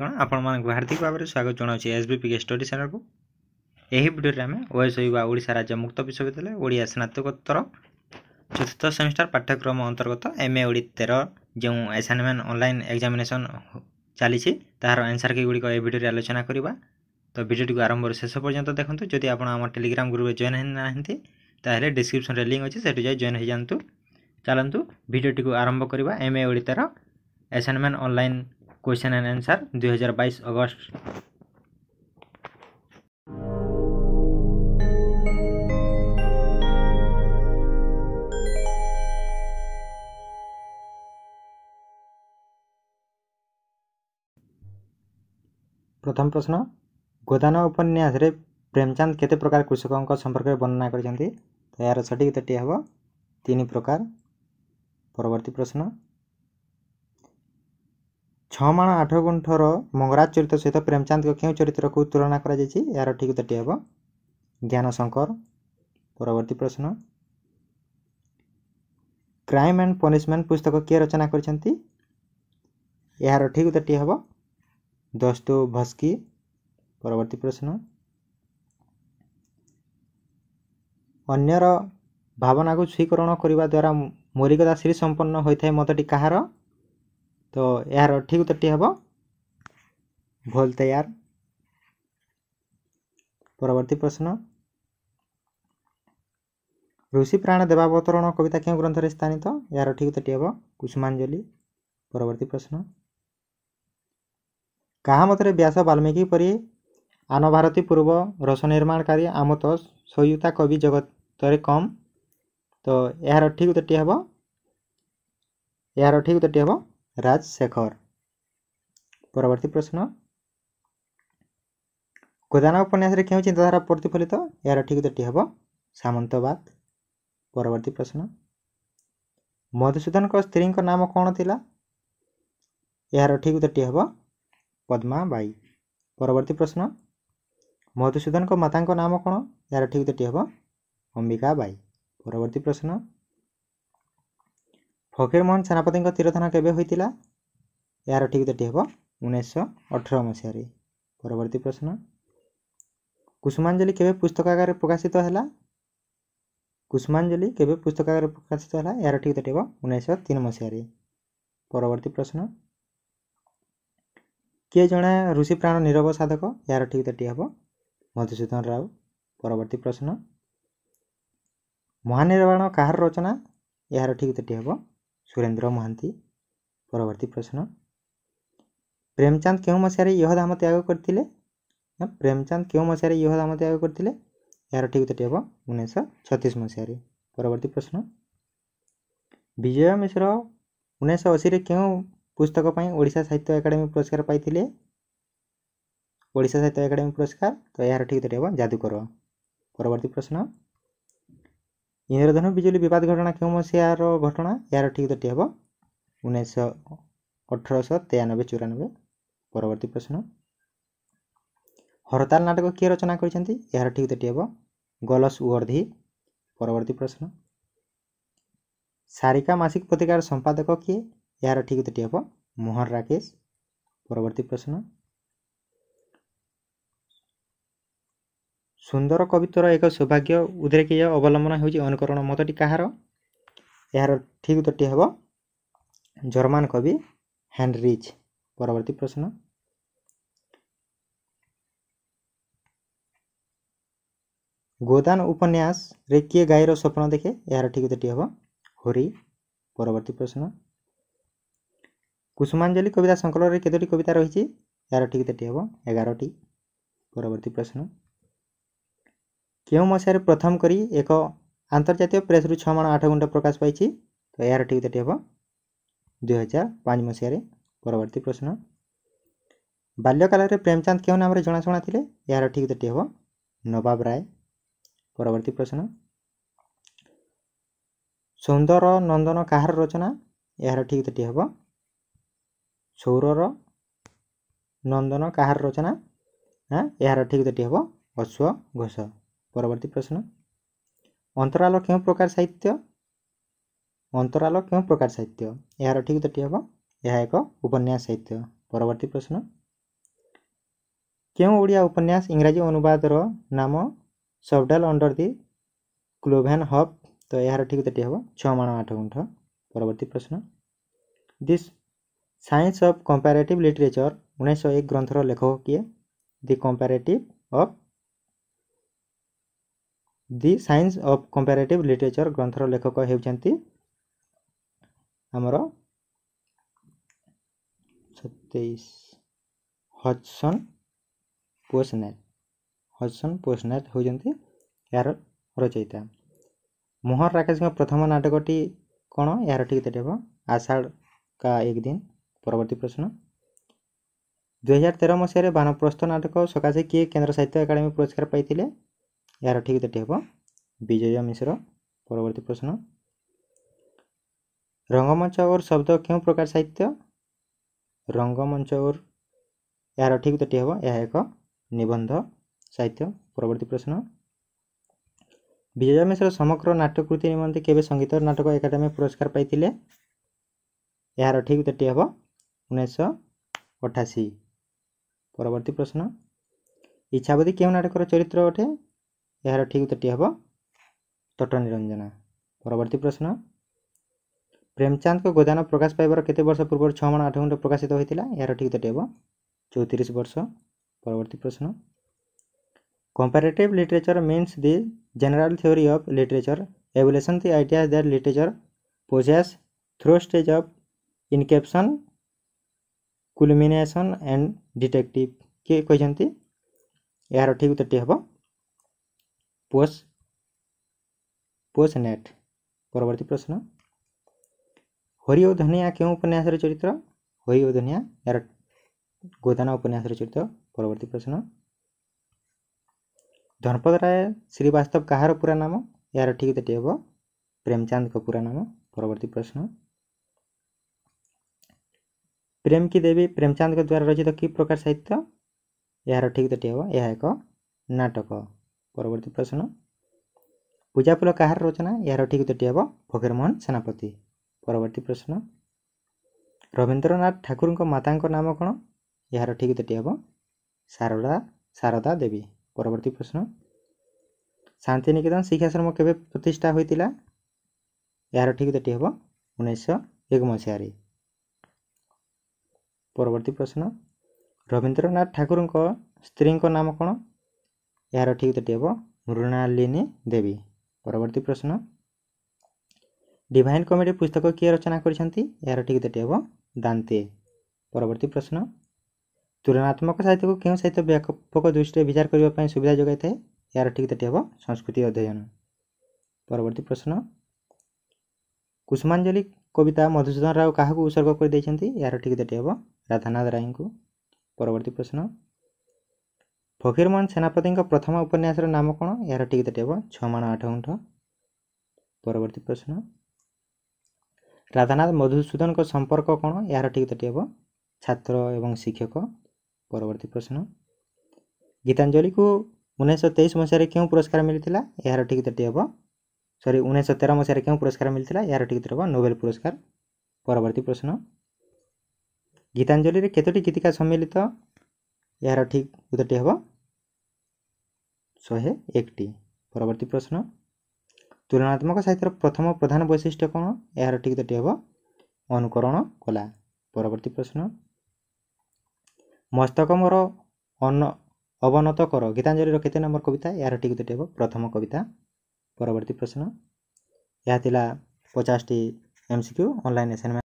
କ'ଣ ଆପଣମାନଙ୍କୁ ହାର୍ଦ୍ଦିକ ଭାବରେ ସ୍ୱାଗତ ଜଣାଉଛି S B P K study ସେଣ୍ଟରକୁ ଏହି ଭିଡ଼ିଓରେ ଆମେ ଓଏସ୍ୟୁ ବା ଓଡ଼ିଶା ରାଜ୍ୟ ମୁକ୍ତ ବିଶ୍ୱବିଦ୍ୟାଳୟ ଓଡ଼ିଆ ସ୍ନାତକୋତ୍ତର ଚତୁର୍ଥ ସେମିଷ୍ଟାର ପାଠ୍ୟକ୍ରମ ଅନ୍ତର୍ଗତ ଏମ୍ ଏ ଓଡ଼ି ତେର ଯେଉଁ ଆସାଇନମେଣ୍ଟ ଅନଲାଇନ୍ ଏକ୍ଜାମିନେସନ୍ ଚାଲିଛି ତାହାର ଆନ୍ସର୍ କିଗୁଡ଼ିକ ଏ ଭିଡ଼ିଓରେ ଆଲୋଚନା କରିବା ତ ଭିଡ଼ିଓଟିକୁ ଆରମ୍ଭରୁ ଶେଷ ପର୍ଯ୍ୟନ୍ତ ଦେଖନ୍ତୁ ଯଦି ଆପଣ ଆମ ଟେଲିଗ୍ରାମ ଗ୍ରୁପରେ ଜଏନ୍ ହେଇନାହାନ୍ତି ତାହେଲେ ଡିସ୍କ୍ରିପସନ୍ରେ ଲିଙ୍କ୍ ଅଛି ସେଠୁ ଯାଇ ଜଏନ୍ ହେଇଯାଆନ୍ତୁ ଚାଲନ୍ତୁ ଭିଡ଼ିଓଟିକୁ ଆରମ୍ଭ କରିବା ଏମ୍ ଏ ଓଡ଼ିତାର assignment online question and answer 2022 अगस्त ପ୍ରଥମ ପ୍ରଶ୍ନ ଗୋଦାନ ଉପନ୍ୟାସରେ ପ୍ରେମଚାନ୍ଦ କେତେ ପ୍ରକାର କୃଷକଙ୍କ ସମ୍ପର୍କରେ ବର୍ଣ୍ଣନା କରିଛନ୍ତି ତ ଏହାର ସଠିକ୍ ଉତ୍ତରଟି ହେବ ତିନି ପ୍ରକାର ପରବର୍ତ୍ତୀ ପ୍ରଶ୍ନ ଛଅ ମାଣ ଆଠ ମଙ୍ଗରାଜ ଚରିତ୍ର ସହିତ ପ୍ରେମଚାନ୍ଦଙ୍କ କେଉଁ ଚରିତ୍ରକୁ ତୁଳନା କରାଯାଇଛି ଏହାର ଠିକ ଉତ୍ତରଟି ହେବ ଜ୍ଞାନ ଶଙ୍କର ପରବର୍ତ୍ତୀ ପ୍ରଶ୍ନ କ୍ରାଇମ୍ ଆଣ୍ଡ ପନିସମେଣ୍ଟ ପୁସ୍ତକ କିଏ ରଚନା କରିଛନ୍ତି ଏହାର ଠିକ ଉତ୍ତରଟି ହେବ ଦସ୍ତୁ ଭସ୍କି ପରବର୍ତ୍ତୀ ପ୍ରଶ୍ନ ଅନ୍ୟର ଭାବନାକୁ ସ୍ୱୀକରଣ କରିବା ଦ୍ୱାରା ମୌଳିକତା ଶ୍ରୀ ସମ୍ପନ୍ନ ହୋଇଥାଏ ମତଟି କାହାର ତ ଏହାର ଠିକ୍ ଉତ୍ତରଟି ହେବ ଭୋଲତେୟାର ପରବର୍ତ୍ତୀ ପ୍ରଶ୍ନ ଋଷି ପ୍ରାଣ ଦେବାବତରଣ କବିତା କେଉଁ ଗ୍ରନ୍ଥରେ ସ୍ଥାନିତ ଏହାର ଠିକ୍ ଉତ୍ତରଟି ହେବ କୁସୁମାଞ୍ଜଳି ପରବର୍ତ୍ତୀ ପ୍ରଶ୍ନ କାହା ମତରେ ବ୍ୟାସ ବାଲ୍ମୀକି ପରି ଆନଭାରତୀ ପୂର୍ବ ରସ ନିର୍ମାଣକାରୀ ଆମ ତ ସୟୁତା କବି ଜଗତରେ କମ୍ ତ ଏହାର ଠିକ୍ ଉତ୍ତରଟି ହେବ ଏହାର ଠିକ୍ ଉତ୍ତରଟି ହେବ राजशेखर परवर्ती प्रश्न गोदान उपन्यास चिंताधारा प्रतिफलित यार ठीक उत्तर हम सामंतवाद परवर्त प्रश्न मधुसूदन स्त्री नाम कौन थी यार ठीक उत्तर हम पद्मा बाई परवर्त प्रश्न मधुसूदन माता नाम कौन यार ठीक उत्तर हम अंबिका बाई परवर्ती प्रश्न ଫକୀରମୋହନ ସେନାପତିଙ୍କ ତୀରଥନ କେବେ ହୋଇଥିଲା ଏହାର ଠିକ୍ ଉତ୍ତରଟି ହେବ ଉଣେଇଶହ ଅଠର ମସିହାରେ ପରବର୍ତ୍ତୀ ପ୍ରଶ୍ନ କୁସୁମାଞ୍ଜଳି କେବେ ପୁସ୍ତକ ଆକାରରେ ପ୍ରକାଶିତ ହେଲା କୁସୁମାଞ୍ଜଳି କେବେ ପୁସ୍ତକ ଆକାରରେ ପ୍ରକାଶିତ ହେଲା ଏହାର ଠିକ୍ ଉତ୍ତରଟି ହେବ ଉଣେଇଶହ ତିନି ମସିହାରେ ପରବର୍ତ୍ତୀ ପ୍ରଶ୍ନ କିଏ ଜଣେ ଋଷି ପ୍ରାଣ ନିରବ ସାଧକ ଏହାର ଠିକ୍ ଉତ୍ତରଟି ହେବ ମଧୁସୂଦନ ରାଓ ପରବର୍ତ୍ତୀ ପ୍ରଶ୍ନ ମହାନିର୍ବାଣ କାହାର ରଚନା ଏହାର ଠିକ୍ ଉତ୍ତରଟି ହେବ सुरेंद्र महांती ପରବର୍ତ୍ତୀ ପ୍ରଶ୍ନ ପ୍ରେମଚାନ୍ଦ କେଉଁ ମସିହାରେ ଇହ ଧାମ ତ୍ୟାଗ କରିଥିଲେ ନା ପ୍ରେମଚାନ୍ଦ କେଉଁ ମସିହାରେ ଇହ ଧାମ ତ୍ୟାଗ କରିଥିଲେ ଏହାର ଠିକ୍ ଉତ୍ତରଟି ହେବ ଉଣେଇଶହ ଛତିଶ ମସିହାରେ ପରବର୍ତ୍ତୀ ପ୍ରଶ୍ନ ବିଜୟ ମିଶ୍ର ଉଣେଇଶହ ଅଶୀରେ କେଉଁ ପୁସ୍ତକ ପାଇଁ ଓଡ଼ିଶା ସାହିତ୍ୟ ଏକାଡେମୀ ପୁରସ୍କାର ପାଇଥିଲେ ଓଡ଼ିଶା ସାହିତ୍ୟ ଏକାଡେମୀ ପୁରସ୍କାର ତ ଏହାର ଠିକ୍ ଉତ୍ତରଟି ହେବ ଯାଦୁକର ପରବର୍ତ୍ତୀ ପ୍ରଶ୍ନ ଇନ୍ଦ୍ରଧନୁ ବିଜୁଳି ବିବାଦ ଘଟଣା କେଉଁ ମସିହାର ଘଟଣା ଏହାର ଠିକ୍ ଉତ୍ତରଟି ହେବ ଉଣେଇଶହ ଅଠରଶହ ତେୟାନବେ ଚଉରାନବେ ପରବର୍ତ୍ତୀ ପ୍ରଶ୍ନ ହରତାଲ ନାଟକ କିଏ ରଚନା କରିଛନ୍ତି ଏହାର ଠିକ୍ ଉତ୍ତରଟି ହେବ ଗଲସ୍ ଉଅର୍ଧି ପରବର୍ତ୍ତୀ ପ୍ରଶ୍ନ ସାରିକା ମାସିକ ପତ୍ରିକାର ସମ୍ପାଦକ କିଏ ଏହାର ଠିକ୍ ଉତ୍ତରଟି ହେବ ମୋହନ ରାକେଶ ପରବର୍ତ୍ତୀ ପ୍ରଶ୍ନ ସୁନ୍ଦର କବିତ୍ୱର ଏକ ସୌଭାଗ୍ୟ ଉଦ୍ରେକୀୟ ଅବଲମ୍ବନ ହେଉଛି ଅନୁକରଣ ମତଟି କାହାର ଏହାର ଠିକ୍ ଉତ୍ତରଟି ହେବ ଜର୍ମାନ କବି ହ୍ୟାଣ୍ଡରିଚ୍ ପରବର୍ତ୍ତୀ ପ୍ରଶ୍ନ ଗୋଦାନ ଉପନ୍ୟାସରେ କିଏ ଗାଈର ସ୍ୱପ୍ନ ଦେଖେ ଏହାର ଠିକ୍ ଉତ୍ତରଟି ହେବ ହରି ପରବର୍ତ୍ତୀ ପ୍ରଶ୍ନ କୁସୁମାଞ୍ଜଳି କବିତା ସଂକଳନରେ କେତୋଟି କବିତା ରହିଛି ଏହାର ଠିକ୍ ଉତ୍ତରଟି ହେବ ଏଗାରଟି ପରବର୍ତ୍ତୀ ପ୍ରଶ୍ନ କେଉଁ ମସିହାରେ ପ୍ରଥମ କରି ଏକ ଆନ୍ତର୍ଜାତୀୟ ପ୍ରେସ୍ରୁ ଛଅ ମାଣ ଆଠ ଗୁଣ୍ଠ ପ୍ରକାଶ ପାଇଛି ତ ଏହାର ଠିକ୍ ଉତ୍ତରଟି ହେବ ଦୁଇହଜାର ପାଞ୍ଚ ମସିହାରେ ପରବର୍ତ୍ତୀ ପ୍ରଶ୍ନ ବାଲ୍ୟକାଳରେ ପ୍ରେମଚାନ୍ଦ କେଉଁ ନାମରେ ଜଣାଶୁଣା ଥିଲେ ଏହାର ଠିକ୍ ଉତ୍ତରଟି ହେବ ନବାବ ରାୟ ପରବର୍ତ୍ତୀ ପ୍ରଶ୍ନ ସୁନ୍ଦର ନନ୍ଦନ କାହାର ରଚନା ଏହାର ଠିକ୍ ଉତ୍ତରଟି ହେବ ସୌରର ନନ୍ଦନ କାହାର ରଚନା ଏହାର ଠିକ୍ ଉତ୍ତରଟି ହେବ ଅଶ୍ୱ ଘୋଷ परवर्ती प्रश्न अंतराल क्यों प्रकार साहित्य अंतराल क्यों प्रकार साहित्य यार ठीक उत्तर हम यह एक उपन्यास साहित्य परवर्ती प्रश्न क्यों ओडिया उपन्यास इंग्राजी अनुवादर नाम सबडाल अंडर दि क्लोभेन हब तो यार ठीक उत्तर हम छण आठ गुंठ परवर्त प्रश्न this science of comparative literature उन्नीस एक ग्रंथर लेखक किए the comparative of the science of comparative literature ଗ୍ରନ୍ଥର ଲେଖକ ହେଉଛନ୍ତି ଆମର ସତେଇଶ ହଜସନ୍ ପୋସ୍ନାଥ ହଜସନ୍ ପୋସ୍ନାଥ ହେଉଛନ୍ତି ଏହାର ରଚୟିତା ମୋହନ ରାକେଶଙ୍କ ପ୍ରଥମ ନାଟକଟି କ'ଣ ଏହାର ଠିକ୍ ଉତ୍ତରଟି ହେବ ଆଷାଢ଼ କା ଏକ ଦିନ ପରବର୍ତ୍ତୀ ପ୍ରଶ୍ନ ଦୁଇହଜାର ତେର ମସିହାରେ ବାନପ୍ରସ୍ଥ ନାଟକ ସକାଶେ କିଏ କେନ୍ଦ୍ର ସାହିତ୍ୟ ଏକାଡେମୀ ପୁରସ୍କାର ପାଇଥିଲେ ଏହାର ଠିକ୍ ଉତ୍ତରଟି ହେବ ବିଜୟ ମିଶ୍ର ପରବର୍ତ୍ତୀ ପ୍ରଶ୍ନ ରଙ୍ଗମଞ୍ଚ ଓର ଶବ୍ଦ କେଉଁ ପ୍ରକାର ସାହିତ୍ୟ ରଙ୍ଗମଞ୍ଚ ଓର ଏହାର ଠିକ୍ ଉତ୍ତରଟି ହେବ ଏହା ଏକ ନିବନ୍ଧ ସାହିତ୍ୟ ପରବର୍ତ୍ତୀ ପ୍ରଶ୍ନ ବିଜୟ ମିଶ୍ର ସମଗ୍ର ନାଟ୍ୟକୃତି ନିମନ୍ତେ କେବେ ସଙ୍ଗୀତ ନାଟକ ଏକାଡେମୀ ପୁରସ୍କାର ପାଇଥିଲେ ଏହାର ଠିକ୍ ଉତ୍ତରଟି ହେବ ଉଣେଇଶହ ଅଠାଅଶୀ ପରବର୍ତ୍ତୀ ପ୍ରଶ୍ନ ଇଚ୍ଛାବତୀ କେଉଁ ନାଟକର ଚରିତ୍ର ଅଟେ यार ठीक उत्तर टी हम तटर निरंजना परवर्त प्रश्न प्रेमचांद को गोदान प्रकाश पाइबार केत वर्ष पूर्व छः मण आठ घंटे प्रकाशित होता है यार ठीक उत्तर हम चौतीस वर्ष परवर्त प्रश्न comparative literature means the general theory of literature evolution the idea that literature passes through stage of inception culmination and detective किए कहते यार ठीक उत्तर टी हम पोस्ट पोस नेट परवर्त प्रश्न हरिओधनिया के उपन्यास चरित्र हरिओधनिया यार गोदाना उपन्यास चरित्र परवर्त प्रश्न धनपद राय श्रीवास्तव कह रुरा नाम यार ठीक तो हे प्रेमचांद का पूरा नाम परवर्त प्रश्न प्रेम की देवी प्रेमचांद द्वारा रचित कि प्रकार साहित्य यार ठीक तो हे यह एक नाटक পরবর্তী প্রশ্ন পূজাফুল কাহার রচনা এর ঠিক উত্তরটি হব ফকিরমোহন সেনাপতি পরবর্তী প্রশ্ন রবীন্দ্রনাথ ঠাকুর মাতাঙ্ক নাম কোণ এর ঠিক উত্তরটি হব সারদা সারদা দেবী পরবর্তী প্রশ্ন শান্তিনিকেতন শিক্ষাশ্রম কেবে প্রতিষ্ঠা হয়েছিল এর ঠিক উত্তরটি হব উনিশশো এক মশায় পরবর্তী প্রশ্ন রবীন্দ্রনাথ ঠাকুর স্ত্রীঙ্ নাম কোণ यार ठीक उत्तर हे मृणालिनी देवी परवर्ती प्रश्न डिवाइन कमेडी पुस्तक किए रचना कर ठीक उत्तर हे दाते परवर्ती प्रश्न तुलनात्मक साहित्य को क्यों साहित्य व्यापक दृष्टि विचार करने सुविधा जगह था यार ठीक उत्तर हे संस्कृति अध्ययन परवर्त प्रश्न कुसुमांजलि कविता मधुसूदन राव क्या उत्सर्ग कर यार ठीक उत्तर हे राधानाथ राय को परवर्ती प्रश्न ଫକୀରମୋହନ ସେନାପତିଙ୍କ ପ୍ରଥମ ଉପନ୍ୟାସର ନାମ କ'ଣ ଏହାର ଠିକ୍ ଉତ୍ତରଟି ହେବ ଛଅମାଣ ଆଠ ଗୁଣ୍ଠ ପରବର୍ତ୍ତୀ ପ୍ରଶ୍ନ ରାଧାନାଥ ମଧୁସୂଦନଙ୍କ ସମ୍ପର୍କ କ'ଣ ଏହାର ଠିକ୍ ଉତ୍ତରଟି ହେବ ଛାତ୍ର ଏବଂ ଶିକ୍ଷକ ପରବର୍ତ୍ତୀ ପ୍ରଶ୍ନ ଗୀତାଞ୍ଜଳିକୁ ଉଣେଇଶହ ତେଇଶ ମସିହାରେ କେଉଁ ପୁରସ୍କାର ମିଳିଥିଲା ଏହାର ଠିକ୍ ଉତ୍ତରଟି ହେବ ସରି ଉଣେଇଶହ ତେର ମସିହାରେ କେଉଁ ପୁରସ୍କାର ମିଳିଥିଲା ଏହାର ଠିକ୍ ଉତ୍ତର ହେବ ନୋବେଲ ପୁରସ୍କାର ପରବର୍ତ୍ତୀ ପ୍ରଶ୍ନ ଗୀତାଞ୍ଜଳିରେ କେତୋଟି ଗୀତିକା ସମ୍ମିଳିତ ଏହାର ଠିକ୍ ଉତ୍ତରଟି ହେବ ଶହେ ଏକଟି ପରବର୍ତ୍ତୀ ପ୍ରଶ୍ନ ତୁଳନାତ୍ମକ ସାହିତ୍ୟର ପ୍ରଥମ ପ୍ରଧାନ ବୈଶିଷ୍ଟ୍ୟ କ'ଣ ଏହାର ଠିକଟି ହେବ ଅନୁକରଣ କଲା ପରବର୍ତ୍ତୀ ପ୍ରଶ୍ନ ମସ୍ତକ ମୋର ଅନ ଅବନତ କର ଗୀତାଞ୍ଜଳିର କେତେ ନମ୍ବର କବିତା ଏହାର ଠିକ ଉତ୍ତରଟି ହେବ ପ୍ରଥମ କବିତା ପରବର୍ତ୍ତୀ ପ୍ରଶ୍ନ ଏହା ଥିଲା ପଚାଶଟି M C Q online assignment